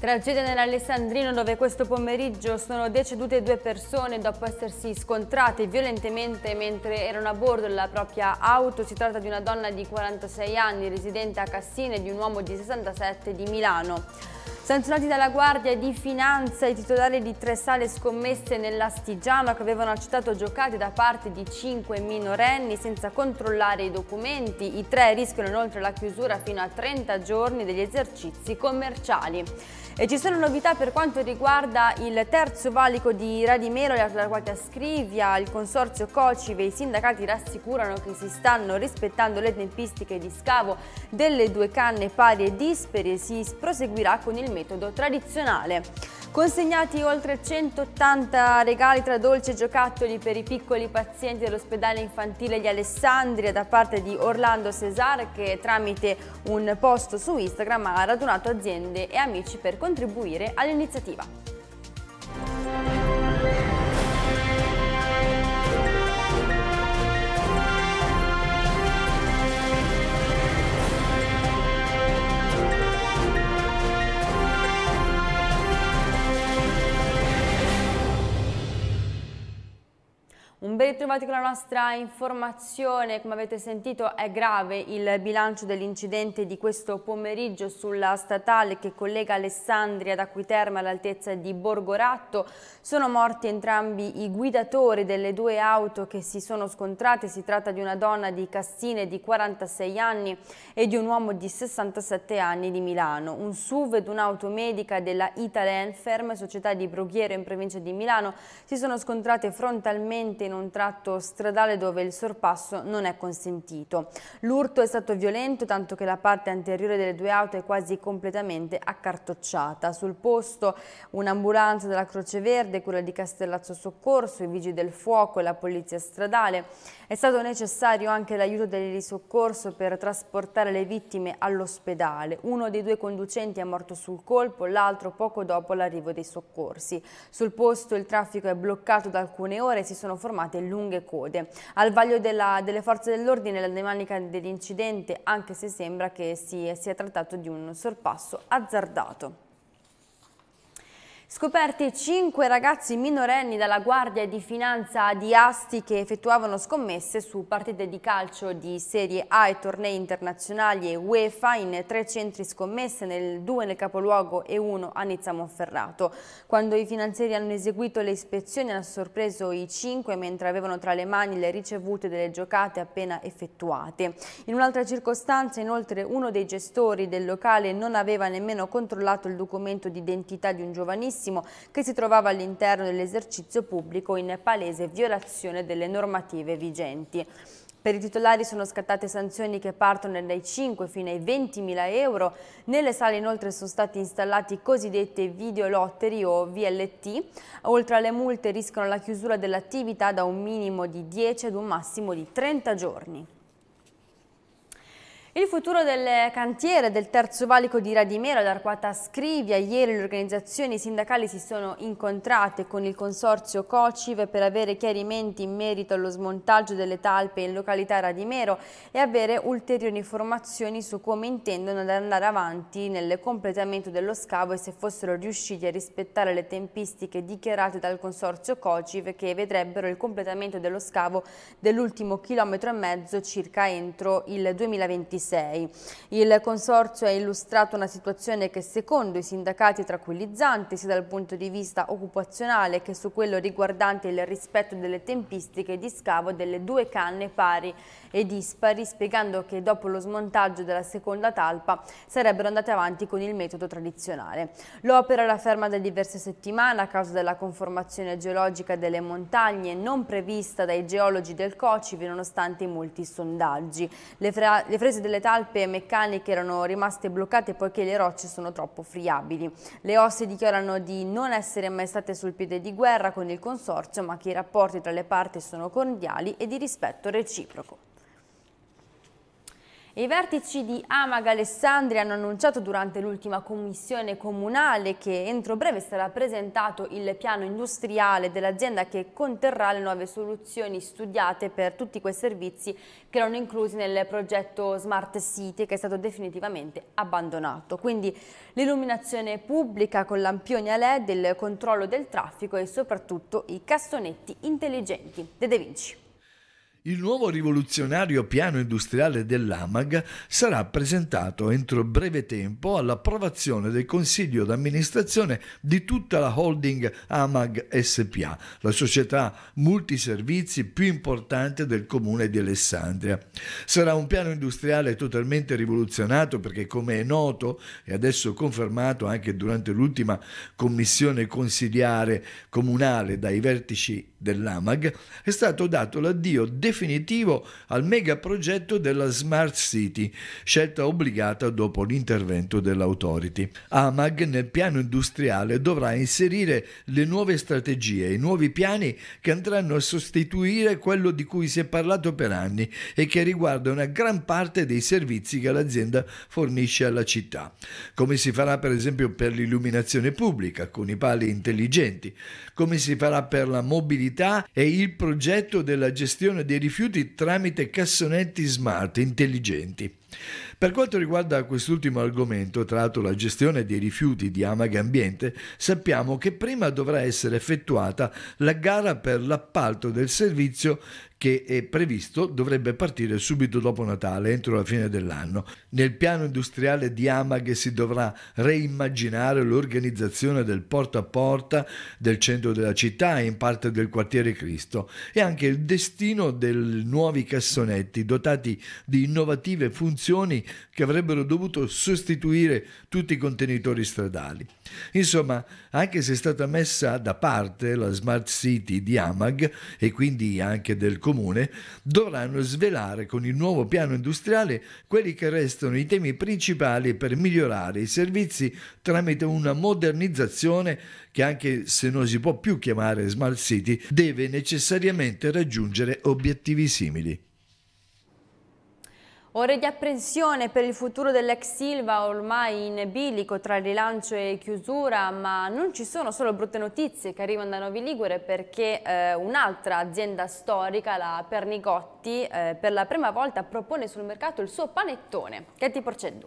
Tragedia nell'Alessandrino dove questo pomeriggio sono decedute due persone dopo essersi scontrate violentemente mentre erano a bordo della propria auto. Si tratta di una donna di 46 anni residente a Cassine e di un uomo di 67 di Milano. Sanzionati dalla Guardia di Finanza i titolari di tre sale scommesse nell'Astigiano che avevano accettato giocate da parte di cinque minorenni senza controllare i documenti. I tre rischiano inoltre la chiusura fino a 30 giorni degli esercizi commerciali. E ci sono novità per quanto riguarda il terzo valico di Radimero e la Guardia Scrivia, il consorzio Cocive e i sindacati rassicurano che si stanno rispettando le tempistiche di scavo delle due canne pari e dispari e si proseguirà con il metodo metodo tradizionale. Consegnati oltre 180 regali tra dolci e giocattoli per i piccoli pazienti dell'ospedale infantile di Alessandria da parte di Orlando Cesar che tramite un post su Instagram ha radunato aziende e amici per contribuire all'iniziativa. Bentrovati con la nostra informazione, come avete sentito è grave il bilancio dell'incidente di questo pomeriggio sulla statale che collega Alessandria ad Acquiterma all'altezza di Borgoratto. Sono morti entrambi i guidatori delle due auto che si sono scontrate, si tratta di una donna di Cassine di 46 anni e di un uomo di 67 anni di Milano. Un SUV ed un'auto medica della Italenferm, società di Brughiero in provincia di Milano, si sono scontrate frontalmente in un tratto tratto stradale dove il sorpasso non è consentito. L'urto è stato violento tanto che la parte anteriore delle due auto è quasi completamente accartocciata. Sul posto un'ambulanza della Croce Verde, quella di Castellazzo Soccorso, i Vigili del Fuoco e la Polizia Stradale. È stato necessario anche l'aiuto del soccorso per trasportare le vittime all'ospedale. Uno dei due conducenti è morto sul colpo, l'altro poco dopo l'arrivo dei soccorsi. Sul posto il traffico è bloccato da alcune ore e si sono formate lunghe lunghe code. Al vaglio della, delle forze dell'ordine la demanica dell'incidente, anche se sembra che si sia trattato di un sorpasso azzardato. Scoperti cinque ragazzi minorenni dalla Guardia di Finanza di Asti che effettuavano scommesse su partite di calcio di Serie A e tornei internazionali e UEFA in tre centri scommesse, nel, due nel capoluogo e uno a Nizza Monferrato. Quando i finanzieri hanno eseguito le ispezioni hanno sorpreso i cinque mentre avevano tra le mani le ricevute delle giocate appena effettuate. In un'altra circostanza inoltre uno dei gestori del locale non aveva nemmeno controllato il documento d'identità di un giovanissimo Benissimo che si trovava all'interno dell'esercizio pubblico in palese violazione delle normative vigenti. Per i titolari sono scattate sanzioni che partono dai 5 fino ai 20.000 euro. Nelle sale inoltre sono stati installati cosiddette videolotteri o VLT. Oltre alle multe rischiano la chiusura dell'attività da un minimo di 10 ad un massimo di 30 giorni. Il futuro del cantiere del terzo valico di Radimero ad Arquata Scrivia, ieri le organizzazioni sindacali si sono incontrate con il consorzio Cociv per avere chiarimenti in merito allo smontaggio delle talpe in località Radimero e avere ulteriori informazioni su come intendono andare avanti nel completamento dello scavo e se fossero riusciti a rispettare le tempistiche dichiarate dal consorzio Cociv che vedrebbero il completamento dello scavo dell'ultimo chilometro e mezzo circa entro il 2026. 26. Il Consorzio ha illustrato una situazione che secondo i sindacati è tranquillizzante sia dal punto di vista occupazionale che su quello riguardante il rispetto delle tempistiche di scavo delle due canne pari e dispari, spiegando che dopo lo smontaggio della seconda talpa sarebbero andate avanti con il metodo tradizionale. L'opera era ferma da diverse settimane a causa della conformazione geologica delle montagne non prevista dai geologi del Cocivi nonostante i molti sondaggi. Le, le frese del delle talpe meccaniche erano rimaste bloccate poiché le rocce sono troppo friabili. Le osse dichiarano di non essere mai state sul piede di guerra con il consorzio, ma che i rapporti tra le parti sono cordiali e di rispetto reciproco. I vertici di Amag Alessandria hanno annunciato durante l'ultima commissione comunale che entro breve sarà presentato il piano industriale dell'azienda che conterrà le nuove soluzioni studiate per tutti quei servizi che erano inclusi nel progetto Smart City che è stato definitivamente abbandonato. Quindi l'illuminazione pubblica con lampioni a LED, il controllo del traffico e soprattutto i cassonetti intelligenti. De De Vinci. Il nuovo rivoluzionario piano industriale dell'AMAG sarà presentato entro breve tempo all'approvazione del Consiglio d'amministrazione di tutta la holding AMAG SPA, la società multiservizi più importante del comune di Alessandria. Sarà un piano industriale totalmente rivoluzionato perché, come è noto e adesso confermato anche durante l'ultima commissione consigliare comunale dai vertici dell'AMAG, è stato dato l'addio definitivo al megaprogetto della Smart City, scelta obbligata dopo l'intervento dell'Authority. AMAG nel piano industriale dovrà inserire le nuove strategie, i nuovi piani che andranno a sostituire quello di cui si è parlato per anni e che riguarda una gran parte dei servizi che l'azienda fornisce alla città. Come si farà per esempio per l'illuminazione pubblica, con i pali intelligenti, come si farà per la mobilità mobilità e il progetto della gestione dei rifiuti tramite cassonetti smart intelligenti. Per quanto riguarda quest'ultimo argomento, tra l'altro la gestione dei rifiuti di Amaga Ambiente, sappiamo che prima dovrà essere effettuata la gara per l'appalto del servizio che è previsto dovrebbe partire subito dopo Natale, entro la fine dell'anno. Nel piano industriale di Amag si dovrà reimmaginare l'organizzazione del porta a porta del centro della città e in parte del quartiere Cristo e anche il destino dei nuovi cassonetti dotati di innovative funzioni che avrebbero dovuto sostituire tutti i contenitori stradali. Insomma, anche se è stata messa da parte la Smart City di Amag e quindi anche del comune dovranno svelare con il nuovo piano industriale quelli che restano i temi principali per migliorare i servizi tramite una modernizzazione che anche se non si può più chiamare Smart City deve necessariamente raggiungere obiettivi simili. Ore di apprensione per il futuro dell'ex Silva ormai in bilico tra rilancio e chiusura, ma non ci sono solo brutte notizie che arrivano da Novi Ligure perché eh, un'altra azienda storica, la Pernigotti, eh, per la prima volta propone sul mercato il suo panettone. Che ti porceddu?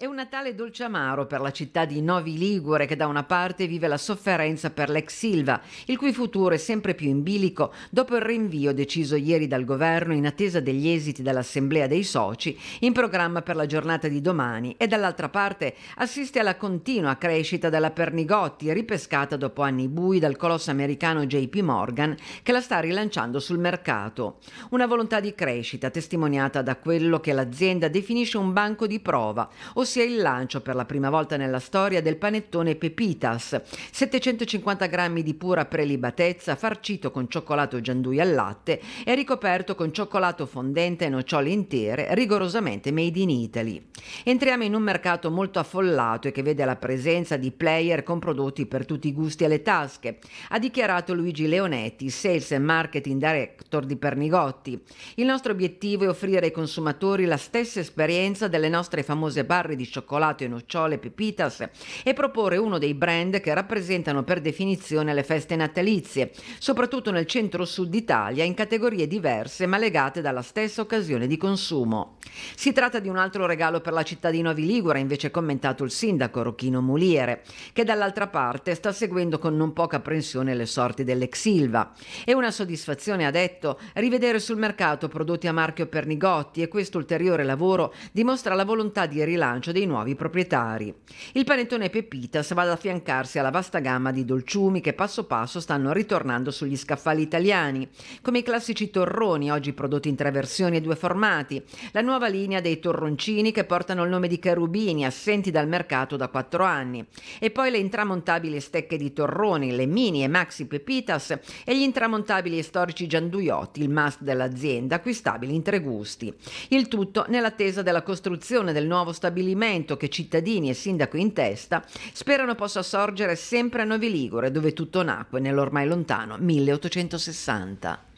È un Natale amaro per la città di Novi Ligure che da una parte vive la sofferenza per l'ex Silva, il cui futuro è sempre più in bilico dopo il rinvio deciso ieri dal governo in attesa degli esiti dell'assemblea dei soci in programma per la giornata di domani e dall'altra parte assiste alla continua crescita della Pernigotti ripescata dopo anni bui dal colosso americano JP Morgan che la sta rilanciando sul mercato. Una volontà di crescita testimoniata da quello che l'azienda definisce un banco di prova, ossia è il lancio per la prima volta nella storia del panettone Pepitas, 750 grammi di pura prelibatezza, farcito con cioccolato gianduia al latte e ricoperto con cioccolato fondente e nocciole intere, rigorosamente made in Italy. Entriamo in un mercato molto affollato e che vede la presenza di player con prodotti per tutti i gusti e le tasche, ha dichiarato Luigi Leonetti, Sales and Marketing Director di Pernigotti. Il nostro obiettivo è offrire ai consumatori la stessa esperienza delle nostre famose barre di di cioccolato e nocciole pepitas e proporre uno dei brand che rappresentano per definizione le feste natalizie, soprattutto nel centro-sud Italia in categorie diverse ma legate dalla stessa occasione di consumo. Si tratta di un altro regalo per la città di Novi Ligure, invece commentato il sindaco Rocchino Muliere, che dall'altra parte sta seguendo con non poca apprensione le sorti dell'ex Silva. È una soddisfazione, ha detto, rivedere sul mercato prodotti a marchio Pernigotti e questo ulteriore lavoro dimostra la volontà di rilancio bilancio dei nuovi proprietari. Il panettone Pepitas va ad affiancarsi alla vasta gamma di dolciumi che passo passo stanno ritornando sugli scaffali italiani, come i classici torroni, oggi prodotti in tre versioni e due formati, la nuova linea dei torroncini che portano il nome di Cherubini, assenti dal mercato da quattro anni, e poi le intramontabili stecche di torroni, le mini e maxi Pepitas e gli intramontabili e storici gianduiotti, il must dell'azienda, acquistabili in tre gusti. Il tutto nell'attesa della costruzione del nuovo stabilimento movimento che cittadini e sindaco in testa sperano possa sorgere sempre a Novi Ligure, dove tutto nacque nell'ormai lontano 1860.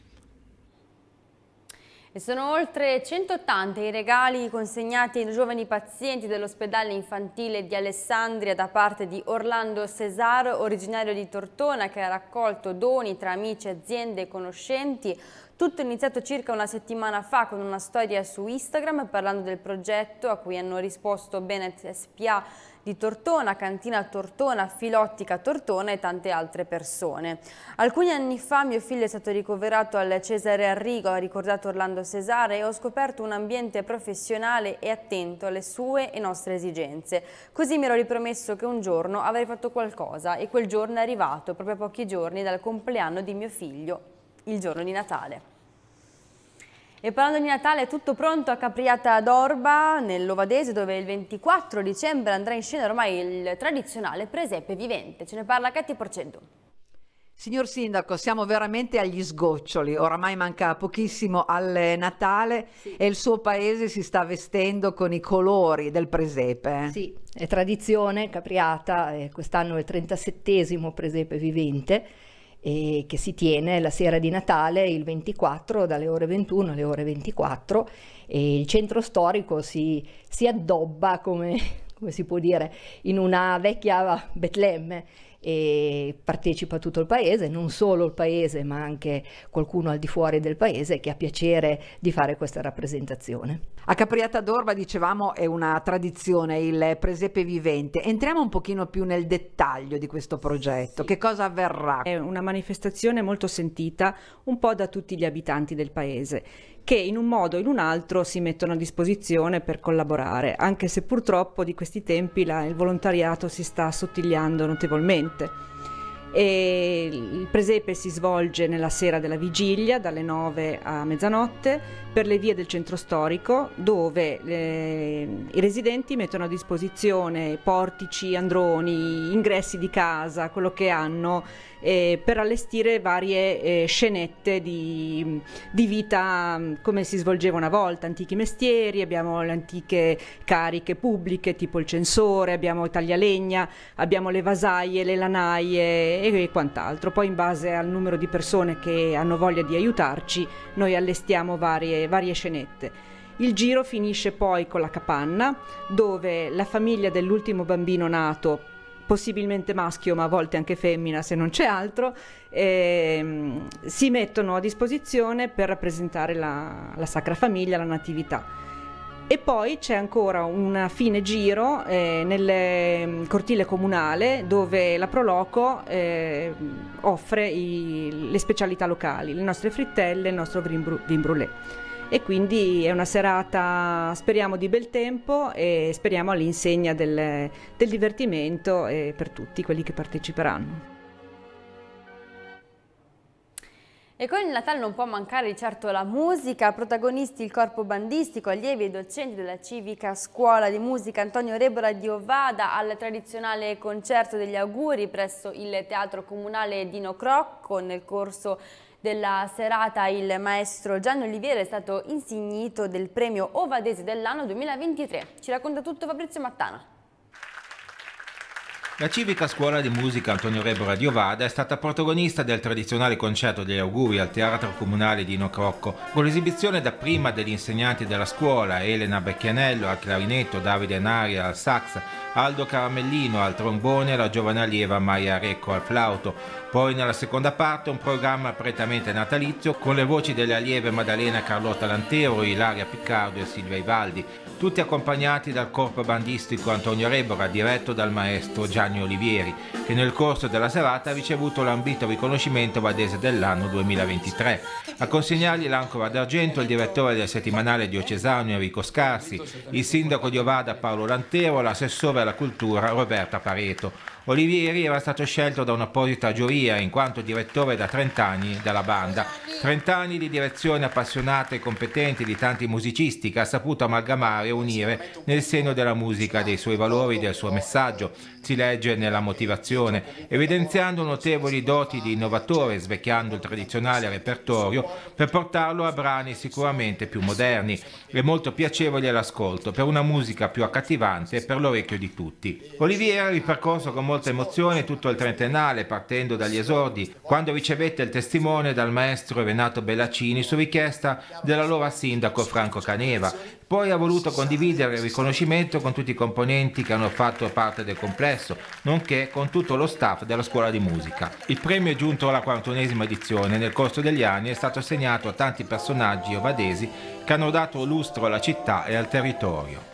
E sono oltre 180 i regali consegnati ai giovani pazienti dell'ospedale infantile di Alessandria da parte di Orlando Cesaro, originario di Tortona, che ha raccolto doni tra amici, aziende e conoscenti. Tutto è iniziato circa una settimana fa con una storia su Instagram parlando del progetto a cui hanno risposto Bennett SPA di Tortona, Cantina Tortona, Filottica Tortona e tante altre persone. Alcuni anni fa mio figlio è stato ricoverato al Cesare Arrigo, ha ricordato Orlando Cesare, e ho scoperto un ambiente professionale e attento alle sue e nostre esigenze. Così mi ero ripromesso che un giorno avrei fatto qualcosa e quel giorno è arrivato, proprio a pochi giorni dal compleanno di mio figlio, il giorno di Natale. E parlando di Natale è tutto pronto a Capriata d'Orba, nell'Ovadese, dove il 24 dicembre andrà in scena ormai il tradizionale presepe vivente. Ce ne parla Katia Porcento. Signor Sindaco, siamo veramente agli sgoccioli, oramai manca pochissimo al Natale sì. e il suo paese si sta vestendo con i colori del presepe. Eh? Sì, è tradizione capriata, eh, quest'anno è il 37 presepe vivente eh, che si tiene la sera di Natale il 24 dalle ore 21 alle ore 24 e il centro storico si, si addobba come, come si può dire in una vecchia Betlemme e partecipa tutto il paese, non solo il paese ma anche qualcuno al di fuori del paese che ha piacere di fare questa rappresentazione. A Capriata d'Orba dicevamo è una tradizione il presepe vivente, entriamo un pochino più nel dettaglio di questo progetto, sì. che cosa avverrà? È una manifestazione molto sentita un po' da tutti gli abitanti del paese che in un modo o in un altro si mettono a disposizione per collaborare, anche se purtroppo di questi tempi la, il volontariato si sta assottigliando notevolmente. E il presepe si svolge nella sera della vigilia dalle 9 a mezzanotte per le vie del centro storico dove eh, i residenti mettono a disposizione portici, androni, ingressi di casa, quello che hanno eh, per allestire varie eh, scenette di, di, vita mm, come si svolgeva una volta, antichi mestieri, abbiamo le antiche cariche pubbliche tipo il censore, abbiamo taglialegna, abbiamo le vasaie, le lanaie e, e quant'altro. Poi in base al numero di persone che hanno voglia di aiutarci noi allestiamo varie, varie scenette. Il giro finisce poi con la capanna, dove la famiglia dell'ultimo bambino nato possibilmente maschio ma a volte anche femmina se non c'è altro, e, ehm, si mettono a disposizione per rappresentare la, la Sacra Famiglia, la Natività. E poi c'è ancora un fine giro eh, nel mm, cortile comunale dove la Proloco eh, offre i, le specialità locali, le nostre frittelle, il nostro vin brûlé e quindi è una serata speriamo di bel tempo e speriamo all'insegna del, del divertimento per tutti quelli che parteciperanno. E con il Natale non può mancare di certo la musica, protagonisti il corpo bandistico, allievi e docenti della civica scuola di musica Antonio Rebora di Ovada al tradizionale concerto degli auguri presso il Teatro Comunale Dino Crocco nel corso della serata il maestro Gianni Oliviera è stato insignito del premio Ovadese dell'anno 2023. Ci racconta tutto Fabrizio Mattana. La civica scuola di musica Antonio Rebora di Ovada è stata protagonista del tradizionale concerto degli auguri al Teatro Comunale di Nocrocco, con l'esibizione dapprima degli insegnanti della scuola Elena Becchianello al clarinetto, Davide Naria al sax, Aldo Caramellino al trombone e la giovane allieva Maia Recco al flauto. Poi nella seconda parte un programma prettamente natalizio con le voci delle allieve Maddalena Carlotta Lantero, Ilaria Piccardo e Silvia Ivaldi, tutti accompagnati dal corpo bandistico Antonio Rebora diretto dal maestro Gianni Olivieri, che nel corso della serata ha ricevuto l'ambito riconoscimento vadese dell'anno 2023. A consegnargli l'Ancora d'Argento il direttore del settimanale diocesano Enrico Scarsi, il sindaco di Ovada Paolo Lantero, l'assessore della cultura Roberta Pareto. Olivieri era stato scelto da un'apposita giuria in quanto direttore da 30 anni dalla banda. 30 anni di direzione appassionata e competente di tanti musicisti che ha saputo amalgamare e unire nel seno della musica, dei suoi valori, del suo messaggio, si legge nella motivazione, evidenziando notevoli doti di innovatore, svecchiando il tradizionale repertorio per portarlo a brani sicuramente più moderni e molto piacevoli all'ascolto, per una musica più accattivante e per l'orecchio di tutti. Olivieri ha ripercorso con molta emozione tutto il trentennale, partendo dagli esordi, quando ricevette il testimone dal maestro Renato Bellacini su richiesta dell'allora sindaco Franco Caneva. Poi ha voluto condividere il riconoscimento con tutti i componenti che hanno fatto parte del complesso, nonché con tutto lo staff della scuola di musica. Il premio è giunto alla quarantunesima edizione nel corso degli anni è stato assegnato a tanti personaggi ovadesi che hanno dato lustro alla città e al territorio.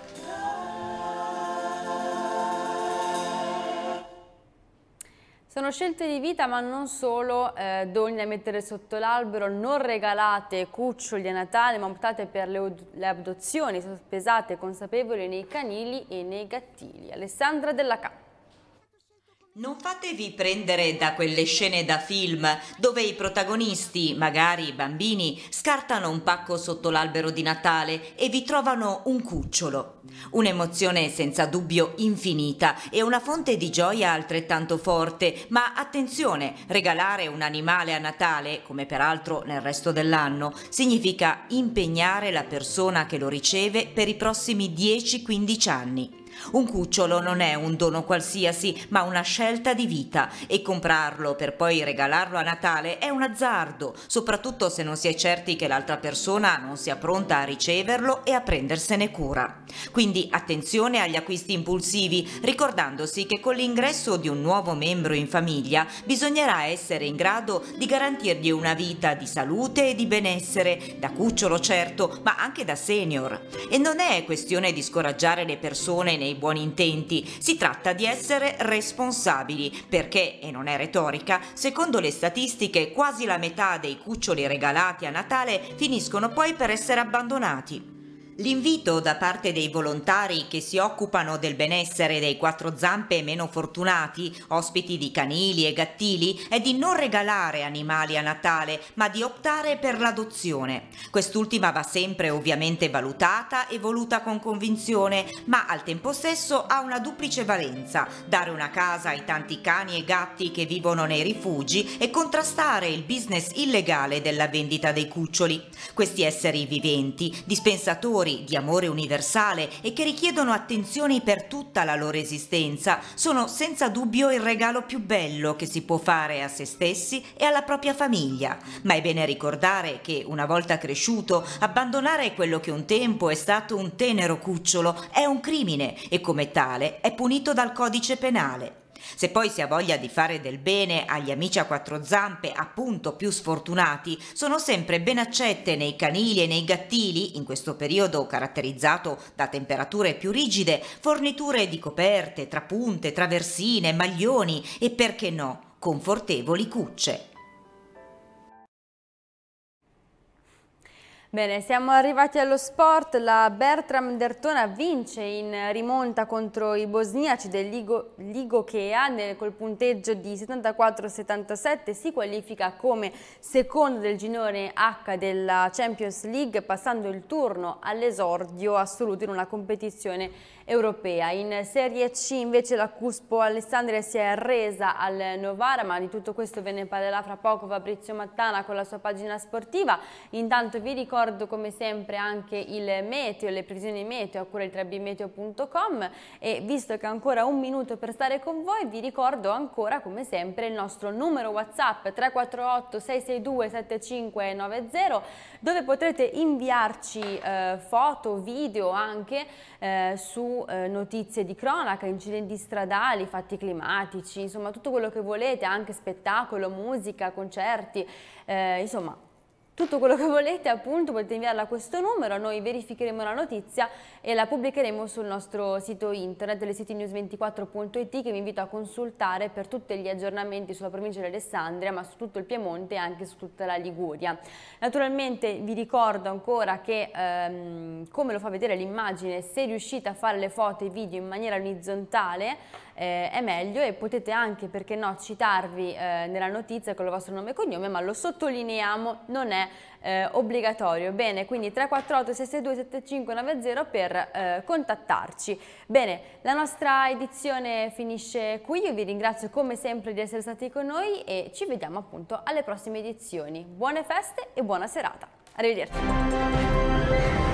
Sono scelte di vita ma non solo eh, doni da mettere sotto l'albero, non regalate cuccioli a Natale ma optate per le, le abdozioni sospesate consapevoli nei canili e nei gattini. Alessandra Della Cappa. Non fatevi prendere da quelle scene da film dove i protagonisti, magari i bambini, scartano un pacco sotto l'albero di Natale e vi trovano un cucciolo. Un'emozione senza dubbio infinita e una fonte di gioia altrettanto forte, ma attenzione, regalare un animale a Natale, come peraltro nel resto dell'anno, significa impegnare la persona che lo riceve per i prossimi 10-15 anni. Un cucciolo non è un dono qualsiasi, ma una scelta di vita e comprarlo per poi regalarlo a Natale è un azzardo, soprattutto se non si è certi che l'altra persona non sia pronta a riceverlo e a prendersene cura. Quindi attenzione agli acquisti impulsivi, ricordandosi che con l'ingresso di un nuovo membro in famiglia bisognerà essere in grado di garantirgli una vita di salute e di benessere, da cucciolo certo, ma anche da senior. E non è questione di scoraggiare le persone nei nei buoni intenti, si tratta di essere responsabili perché, e non è retorica, secondo le statistiche quasi la metà dei cuccioli regalati a Natale finiscono poi per essere abbandonati. L'invito da parte dei volontari che si occupano del benessere dei quattro zampe meno fortunati, ospiti di canili e gattili, è di non regalare animali a Natale, ma di optare per l'adozione. Quest'ultima va sempre ovviamente valutata e voluta con convinzione, ma al tempo stesso ha una duplice valenza, dare una casa ai tanti cani e gatti che vivono nei rifugi e contrastare il business illegale della vendita dei cuccioli. Questi esseri viventi, dispensatori valori di amore universale e che richiedono attenzioni per tutta la loro esistenza sono senza dubbio il regalo più bello che si può fare a se stessi e alla propria famiglia. Ma è bene ricordare che una volta cresciuto abbandonare quello che un tempo è stato un tenero cucciolo è un crimine e come tale è punito dal codice penale. Se poi si ha voglia di fare del bene agli amici a quattro zampe, appunto più sfortunati, sono sempre ben accette nei canili e nei gattili, in questo periodo caratterizzato da temperature più rigide, forniture di coperte, trapunte, traversine, maglioni e perché no, confortevoli cucce. Bene, siamo arrivati allo sport, la Bertram Dertona vince in rimonta contro i bosniaci dell'Igokea col punteggio di 74-77, si qualifica come secondo del ginone H della Champions League passando il turno all'esordio assoluto in una competizione europea. In Serie C invece la Cuspo Alessandria si è arresa al Novara, ma di tutto questo ve ne parlerà fra poco Fabrizio Mattana con la sua pagina sportiva. Intanto vi ricordo ricordo come sempre anche il meteo, le previsioni meteo a cura di trebimeteo.com e visto che ho ancora un minuto per stare con voi vi ricordo ancora come sempre il nostro numero WhatsApp 348 662 7590 dove potrete inviarci eh, foto, video anche eh, su eh, notizie di cronaca, incidenti stradali, fatti climatici, insomma tutto quello che volete, anche spettacolo, musica, concerti, eh, insomma tutto quello che volete appunto potete inviarla a questo numero, noi verificheremo la notizia e la pubblicheremo sul nostro sito internet le siti news 24it che vi invito a consultare per tutti gli aggiornamenti sulla provincia di Alessandria ma su tutto il Piemonte e anche su tutta la Liguria. Naturalmente vi ricordo ancora che ehm, come lo fa vedere l'immagine se riuscite a fare le foto e i video in maniera orizzontale eh, è meglio e potete anche, perché no, citarvi eh, nella notizia con il vostro nome e cognome, ma lo sottolineiamo, non è eh, obbligatorio. Bene, quindi 348 662 7590 per eh, contattarci. Bene, la nostra edizione finisce qui, io vi ringrazio come sempre di essere stati con noi e ci vediamo appunto alle prossime edizioni. Buone feste e buona serata. Arrivederci.